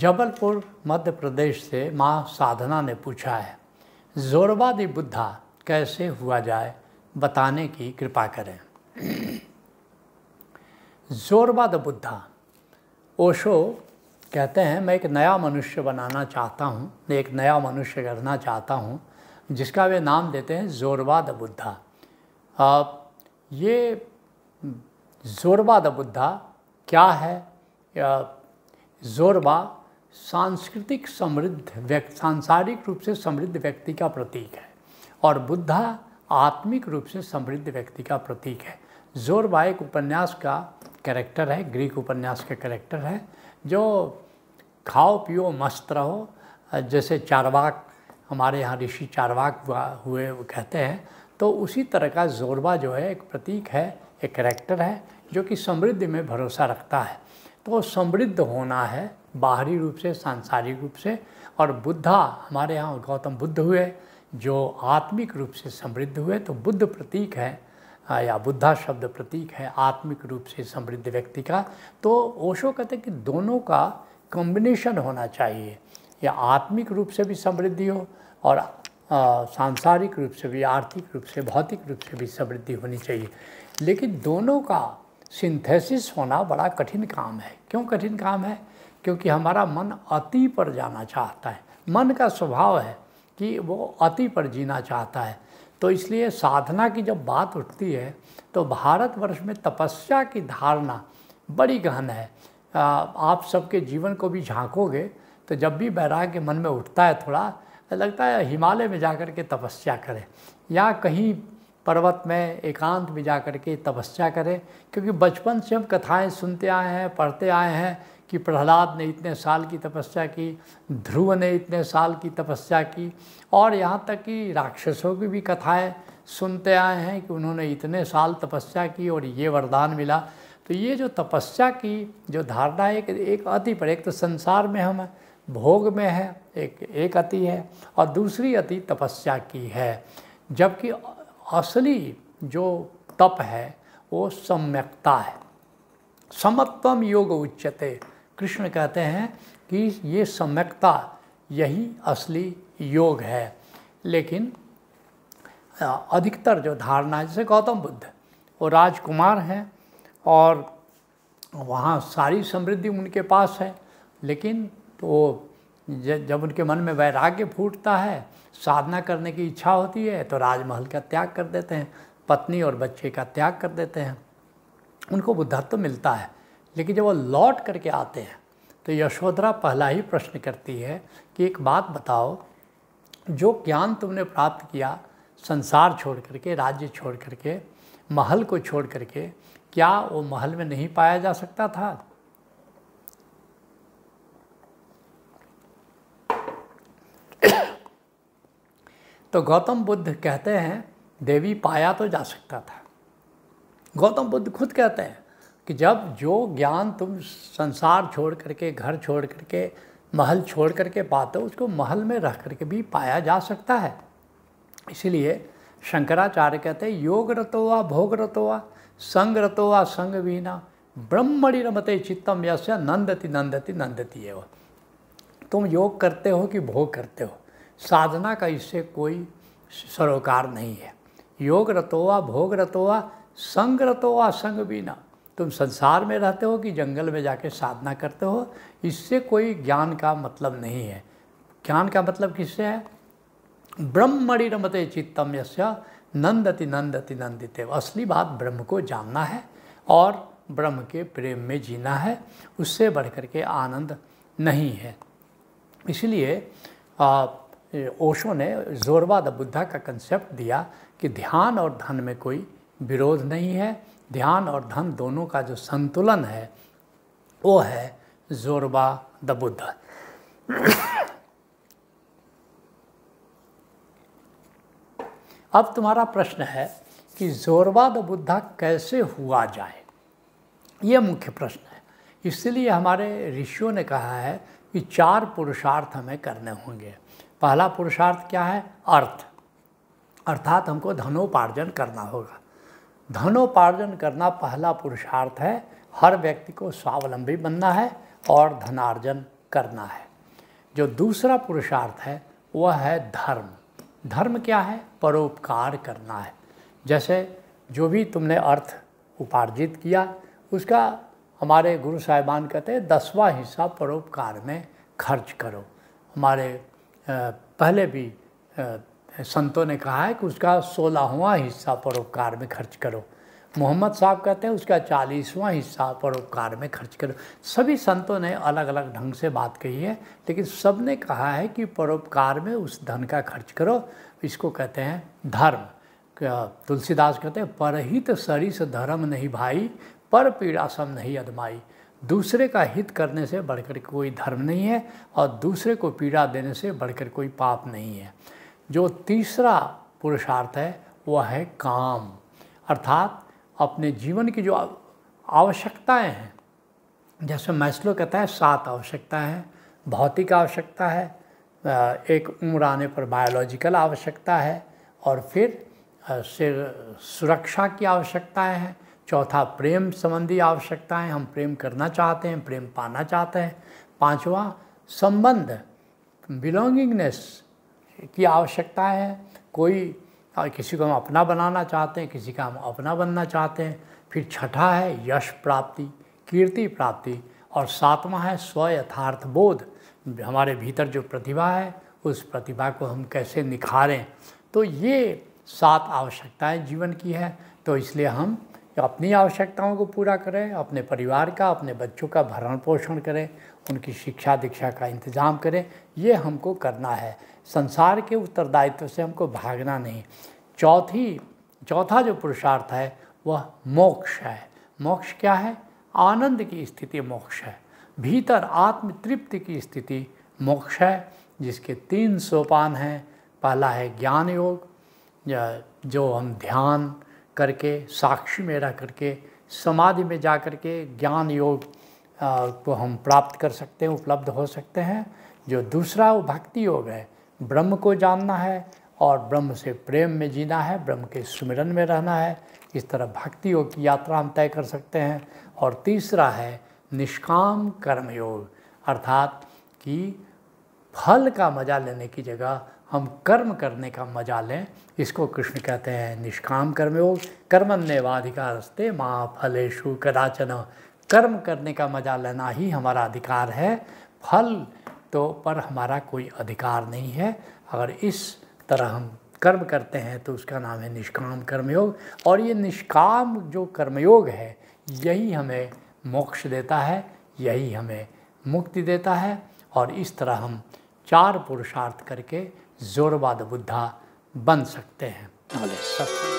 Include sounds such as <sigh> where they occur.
जबलपुर मध्य प्रदेश से माँ साधना ने पूछा है जोरबादी बुद्धा कैसे हुआ जाए बताने की कृपा करें <clears throat> जोरबा द बुद्धा ओशो कहते हैं मैं एक नया मनुष्य बनाना चाहता हूँ एक नया मनुष्य करना चाहता हूँ जिसका वे नाम देते हैं जोरबा द बुद्धा अब ये जोरबा द बुद्धा क्या है जोरबा सांस्कृतिक समृद्ध व्यक्ति सांसारिक रूप से समृद्ध व्यक्ति का प्रतीक है और बुद्धा आत्मिक रूप से समृद्ध व्यक्ति का प्रतीक है जोरबा एक उपन्यास का कैरेक्टर है ग्रीक उपन्यास का कैरेक्टर है जो खाओ पियो मस्त रहो जैसे चारवाक हमारे यहाँ ऋषि चारवाक हुए कहते हैं तो उसी तरह का जोरबा जो है एक प्रतीक है एक करैक्टर है जो कि समृद्धि में भरोसा रखता है तो समृद्ध होना है बाहरी रूप से सांसारिक रूप से और बुद्धा हमारे यहाँ गौतम बुद्ध हुए जो आत्मिक रूप से समृद्ध हुए तो बुद्ध प्रतीक है या बुद्धा शब्द प्रतीक है आत्मिक रूप से समृद्ध व्यक्ति का तो ओशो कहते हैं कि दोनों का कॉम्बिनेशन होना चाहिए या आत्मिक रूप से भी समृद्धि हो और सांसारिक रूप से भी आर्थिक रूप से भौतिक रूप से भी समृद्धि होनी चाहिए लेकिन दोनों का सिंथेसिस होना बड़ा कठिन काम है क्यों कठिन काम है क्योंकि हमारा मन अति पर जाना चाहता है मन का स्वभाव है कि वो अति पर जीना चाहता है तो इसलिए साधना की जब बात उठती है तो भारतवर्ष में तपस्या की धारणा बड़ी गहन है आप सबके जीवन को भी झांकोगे तो जब भी बैराग्य मन में उठता है थोड़ा लगता है हिमालय में जा कर के तपस्या करें या कहीं पर्वत में एकांत में जा कर के तपस्या करें क्योंकि बचपन से हम कथाएं सुनते आए हैं पढ़ते आए हैं कि प्रहलाद ने इतने साल की तपस्या की ध्रुव ने इतने साल की तपस्या की और यहाँ तक कि राक्षसों की भी कथाएं सुनते आए हैं कि उन्होंने इतने साल तपस्या की और ये वरदान मिला तो ये जो तपस्या की जो धारणा एक एक अति पर एक तो संसार में हम भोग में है एक एक अति है और दूसरी अति तपस्या की है जबकि असली जो तप है वो सम्यकता है समत्वम योग उच्चते कृष्ण कहते हैं कि ये सम्यकता यही असली योग है लेकिन अधिकतर जो धारणा जैसे गौतम बुद्ध वो राजकुमार हैं और वहाँ सारी समृद्धि उनके पास है लेकिन तो जब उनके मन में वैराग्य फूटता है साधना करने की इच्छा होती है तो राजमहल का त्याग कर देते हैं पत्नी और बच्चे का त्याग कर देते हैं उनको बुद्धत्व मिलता है लेकिन जब वो लौट करके आते हैं तो यशोधरा पहला ही प्रश्न करती है कि एक बात बताओ जो ज्ञान तुमने प्राप्त किया संसार छोड़ करके राज्य छोड़ करके महल को छोड़ करके क्या वो महल में नहीं पाया जा सकता था तो गौतम बुद्ध कहते हैं देवी पाया तो जा सकता था गौतम बुद्ध खुद कहते हैं कि जब जो ज्ञान तुम संसार छोड़ करके घर छोड़ करके महल छोड़ करके पाते हो उसको महल में रह करके भी पाया जा सकता है इसलिए शंकराचार्य कहते हैं योग रतो वा भोग रतो वा संग रतो वा संग वीना ब्रह्मणि रमते चित्तम यश नंदति नंदति नंदति एव तुम योग करते हो कि भोग करते हो साधना का इससे कोई सरोकार नहीं है योग रतो वा भोग रतो वा संग रतो वा संग बिना तुम संसार में रहते हो कि जंगल में जाके साधना करते हो इससे कोई ज्ञान का मतलब नहीं है ज्ञान का मतलब किससे है ब्रह्मणि रमते चित्तम यस्य नंदति नंदति नंदित असली बात ब्रह्म को जानना है और ब्रह्म के प्रेम में जीना है उससे बढ़कर के आनंद नहीं है इसलिए ओशो ने जोरवा द बुद्धा का कंसेप्ट दिया कि ध्यान और धन में कोई विरोध नहीं है ध्यान और धन दोनों का जो संतुलन है वो है जोरबा द बुद्ध अब तुम्हारा प्रश्न है कि जोरबा द बुद्धा कैसे हुआ जाए ये मुख्य प्रश्न है इसलिए हमारे ऋषियों ने कहा है कि चार पुरुषार्थ हमें करने होंगे पहला पुरुषार्थ क्या है अर्थ अर्थात हमको धनोपार्जन करना होगा धनोपार्जन करना पहला पुरुषार्थ है हर व्यक्ति को स्वावलंबी बनना है और धनार्जन करना है जो दूसरा पुरुषार्थ है वह है धर्म धर्म क्या है परोपकार करना है जैसे जो भी तुमने अर्थ उपार्जित किया उसका हमारे गुरु साहिबान कहते हैं दसवा हिस्सा परोपकार में खर्च करो हमारे पहले भी संतों ने कहा है कि उसका सोलहवां हिस्सा परोपकार में खर्च करो मोहम्मद साहब कहते हैं उसका चालीसवा हिस्सा परोपकार में खर्च करो सभी संतों ने अलग अलग ढंग से बात कही है लेकिन सब ने कहा है कि परोपकार में उस धन का खर्च करो इसको कहते हैं धर्म तुलसीदास कहते हैं परहित सरिस धर्म नहीं भाई पर पीड़ा सम नहीं अदमाई दूसरे का हित करने से बढ़कर कोई धर्म नहीं है और दूसरे को पीड़ा देने से बढ़कर कोई पाप नहीं है जो तीसरा पुरुषार्थ है वह है काम अर्थात अपने जीवन की जो आवश्यकताएं हैं जैसे मैस्लो कहता है सात आवश्यकताएं हैं भौतिक आवश्यकता है एक उम्र आने पर बायोलॉजिकल आवश्यकता है और फिर सिर सुरक्षा की आवश्यकताएं हैं चौथा प्रेम संबंधी आवश्यकताएं हम प्रेम करना चाहते हैं प्रेम पाना चाहते हैं पांचवा संबंध बिलोंगिंगनेस की आवश्यकता है कोई किसी को हम अपना बनाना चाहते हैं किसी का हम अपना बनना चाहते हैं फिर छठा है यश प्राप्ति कीर्ति प्राप्ति और सातवां है स्व यथार्थ बोध हमारे भीतर जो प्रतिभा है उस प्रतिभा को हम कैसे निखारें तो ये सात आवश्यकताएं जीवन की है तो इसलिए हम अपनी आवश्यकताओं को पूरा करें अपने परिवार का अपने बच्चों का भरण पोषण करें उनकी शिक्षा दीक्षा का इंतज़ाम करें ये हमको करना है संसार के उत्तरदायित्व से हमको भागना नहीं चौथी चौथा जो पुरुषार्थ है वह मोक्ष है मोक्ष क्या है आनंद की स्थिति मोक्ष है भीतर आत्म तृप्ति की स्थिति मोक्ष है जिसके तीन सोपान हैं पहला है ज्ञान योग जो हम ध्यान करके साक्षी में रह करके समाधि में जा करके ज्ञान योग को हम प्राप्त कर सकते हैं उपलब्ध हो सकते हैं जो दूसरा वो भक्ति योग है ब्रह्म को जानना है और ब्रह्म से प्रेम में जीना है ब्रह्म के सुमिरन में रहना है इस तरह भक्ति योग की यात्रा हम तय कर सकते हैं और तीसरा है निष्काम कर्मयोग अर्थात कि फल का मज़ा लेने की जगह हम कर्म करने का मजा लें इसको कृष्ण कहते हैं निष्काम कर्म योग कर्मण्य वाधिकारस्ते माँ फलेशु कदाचन कर्म करने का मजा लेना ही हमारा अधिकार है फल तो पर हमारा कोई अधिकार नहीं है अगर इस तरह हम कर्म करते हैं तो उसका नाम है निष्काम कर्मयोग और ये निष्काम जो कर्मयोग है यही हमें मोक्ष देता है यही हमें मुक्ति देता है और इस तरह हम चार पुरुषार्थ करके जोरवाद बुद्धा बन सकते हैं